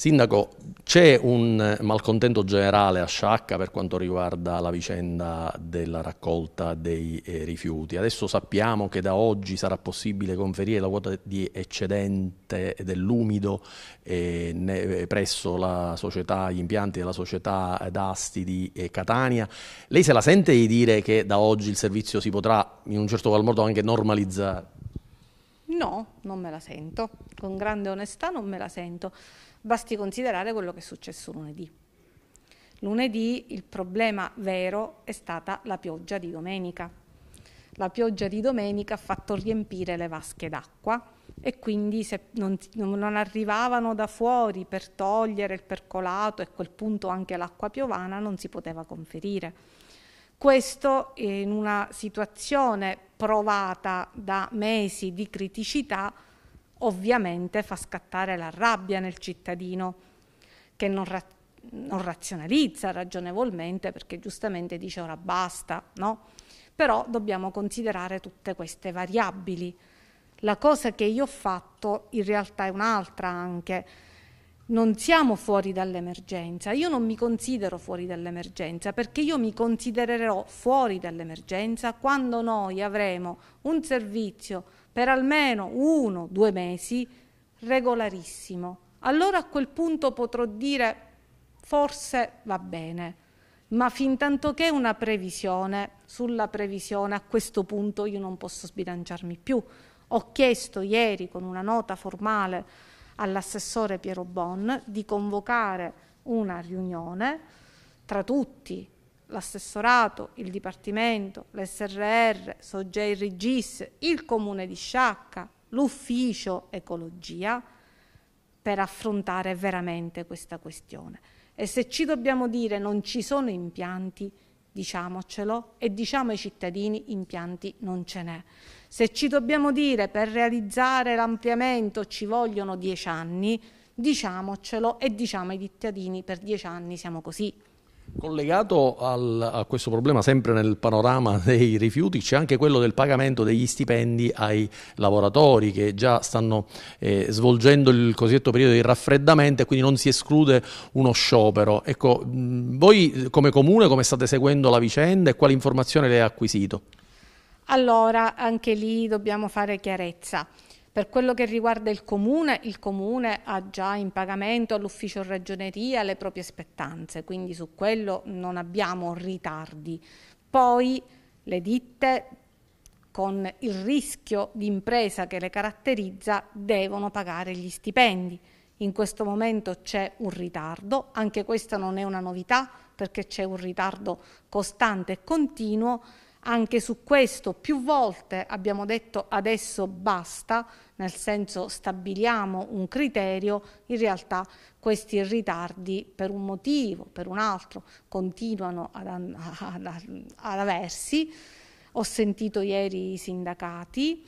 Sindaco, c'è un eh, malcontento generale a Sciacca per quanto riguarda la vicenda della raccolta dei eh, rifiuti. Adesso sappiamo che da oggi sarà possibile conferire la quota di eccedente dell'umido eh, presso la società, gli impianti della società d'Asti di Catania. Lei se la sente di dire che da oggi il servizio si potrà in un certo qual modo anche normalizzare? No, non me la sento, con grande onestà non me la sento. Basti considerare quello che è successo lunedì. Lunedì il problema vero è stata la pioggia di domenica. La pioggia di domenica ha fatto riempire le vasche d'acqua e quindi se non, non, arrivavano da fuori per togliere il percolato e a quel punto anche l'acqua piovana non si poteva conferire. Questo in una situazione provata da mesi di criticità, ovviamente fa scattare la rabbia nel cittadino che non, ra non razionalizza ragionevolmente perché giustamente dice ora basta, no? Però dobbiamo considerare tutte queste variabili. La cosa che io ho fatto in realtà è un'altra anche, non siamo fuori dall'emergenza, io non mi considero fuori dall'emergenza perché io mi considererò fuori dall'emergenza quando noi avremo un servizio per almeno uno, due mesi regolarissimo. Allora a quel punto potrò dire forse va bene, ma fin tanto che una previsione, sulla previsione a questo punto io non posso sbilanciarmi più. Ho chiesto ieri con una nota formale all'assessore Piero Bon di convocare una riunione tra tutti l'assessorato, il dipartimento, l'SRR, Sogei Rigis, il comune di Sciacca, l'ufficio ecologia per affrontare veramente questa questione. E se ci dobbiamo dire non ci sono impianti, diciamocelo e diciamo ai cittadini impianti non ce n'è. Se ci dobbiamo dire per realizzare l'ampliamento ci vogliono dieci anni, diciamocelo e diciamo ai cittadini per dieci anni siamo così. Collegato al, a questo problema, sempre nel panorama dei rifiuti, c'è anche quello del pagamento degli stipendi ai lavoratori che già stanno eh, svolgendo il cosiddetto periodo di raffreddamento e quindi non si esclude uno sciopero. Ecco, voi come comune come state seguendo la vicenda e quale informazione le ha acquisito? Allora, anche lì dobbiamo fare chiarezza. Per quello che riguarda il comune, il comune ha già in pagamento all'ufficio ragioneria le proprie spettanze, quindi su quello non abbiamo ritardi. Poi le ditte con il rischio di impresa che le caratterizza devono pagare gli stipendi. In questo momento c'è un ritardo, anche questa non è una novità perché c'è un ritardo costante e continuo anche su questo più volte abbiamo detto adesso basta, nel senso stabiliamo un criterio, in realtà questi ritardi per un motivo, per un altro, continuano ad, ad, ad aversi. Ho sentito ieri i sindacati,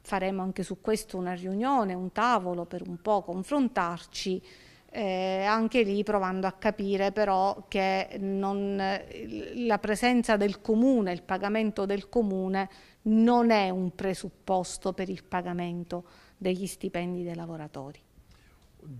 faremo anche su questo una riunione, un tavolo per un po' confrontarci eh, anche lì provando a capire però che non, la presenza del comune, il pagamento del comune non è un presupposto per il pagamento degli stipendi dei lavoratori.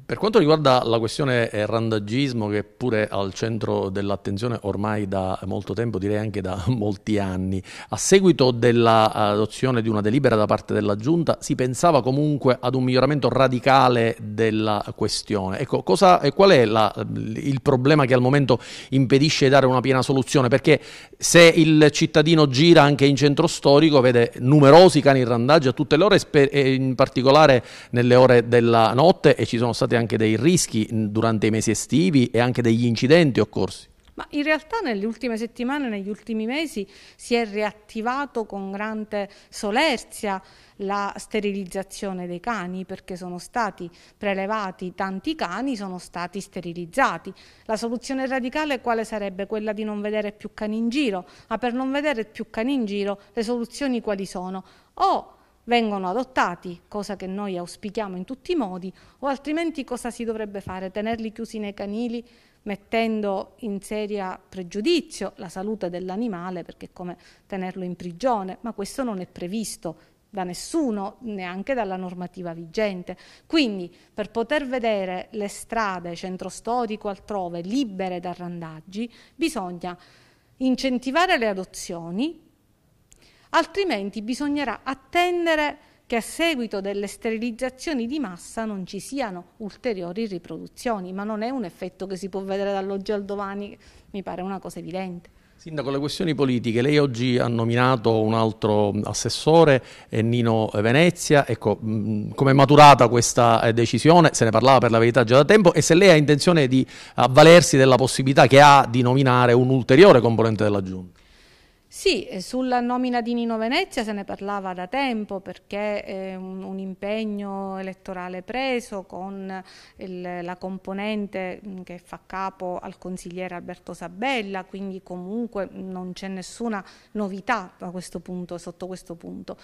Per quanto riguarda la questione randagismo, che è pure al centro dell'attenzione ormai da molto tempo, direi anche da molti anni, a seguito dell'adozione di una delibera da parte della Giunta si pensava comunque ad un miglioramento radicale della questione. Ecco, cosa, qual è la, il problema che al momento impedisce di dare una piena soluzione? Perché se il cittadino gira anche in centro storico vede numerosi cani in randaggio a tutte le ore, in particolare nelle ore della notte e ci sono sono stati anche dei rischi mm, durante i mesi estivi e anche degli incidenti occorsi? Ma in realtà nelle ultime settimane, negli ultimi mesi si è riattivato con grande solerzia la sterilizzazione dei cani perché sono stati prelevati tanti cani, sono stati sterilizzati. La soluzione radicale quale sarebbe? Quella di non vedere più cani in giro, ma per non vedere più cani in giro le soluzioni quali sono? O vengono adottati, cosa che noi auspichiamo in tutti i modi, o altrimenti cosa si dovrebbe fare? Tenerli chiusi nei canili mettendo in seria pregiudizio la salute dell'animale perché è come tenerlo in prigione, ma questo non è previsto da nessuno, neanche dalla normativa vigente. Quindi per poter vedere le strade, centro storico, altrove, libere da randaggi, bisogna incentivare le adozioni, altrimenti bisognerà attendere che a seguito delle sterilizzazioni di massa non ci siano ulteriori riproduzioni, ma non è un effetto che si può vedere dall'oggi al domani, mi pare una cosa evidente. Sindaco, le questioni politiche, lei oggi ha nominato un altro assessore, eh, Nino Venezia, ecco, come è maturata questa eh, decisione? Se ne parlava per la verità già da tempo e se lei ha intenzione di avvalersi della possibilità che ha di nominare un ulteriore componente della Giunta? Sì, sulla nomina di Nino Venezia se ne parlava da tempo perché è un, un impegno elettorale preso con il, la componente che fa capo al consigliere Alberto Sabella, quindi comunque non c'è nessuna novità questo punto, sotto questo punto.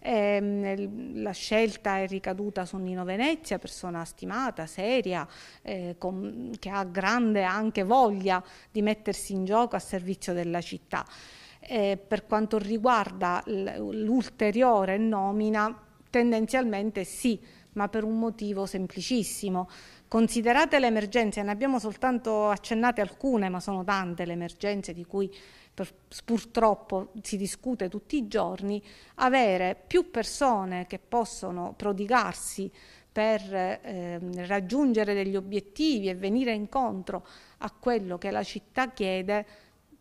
E, ehm, la scelta è ricaduta su Nino Venezia, persona stimata, seria, eh, con, che ha grande anche voglia di mettersi in gioco a servizio della città eh, per quanto riguarda l'ulteriore nomina, tendenzialmente sì, ma per un motivo semplicissimo. Considerate le emergenze, ne abbiamo soltanto accennate alcune, ma sono tante le emergenze di cui purtroppo si discute tutti i giorni, avere più persone che possono prodigarsi per eh, raggiungere degli obiettivi e venire incontro a quello che la città chiede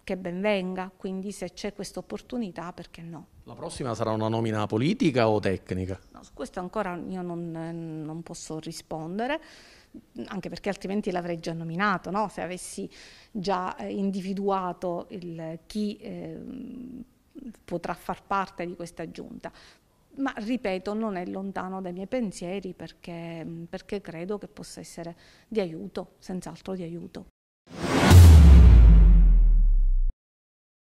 che ben venga, quindi se c'è questa opportunità perché no. La prossima sarà una nomina politica o tecnica? No, su questo ancora io non, non posso rispondere, anche perché altrimenti l'avrei già nominato, no? se avessi già eh, individuato il, chi eh, potrà far parte di questa giunta. Ma ripeto, non è lontano dai miei pensieri perché, perché credo che possa essere di aiuto, senz'altro di aiuto.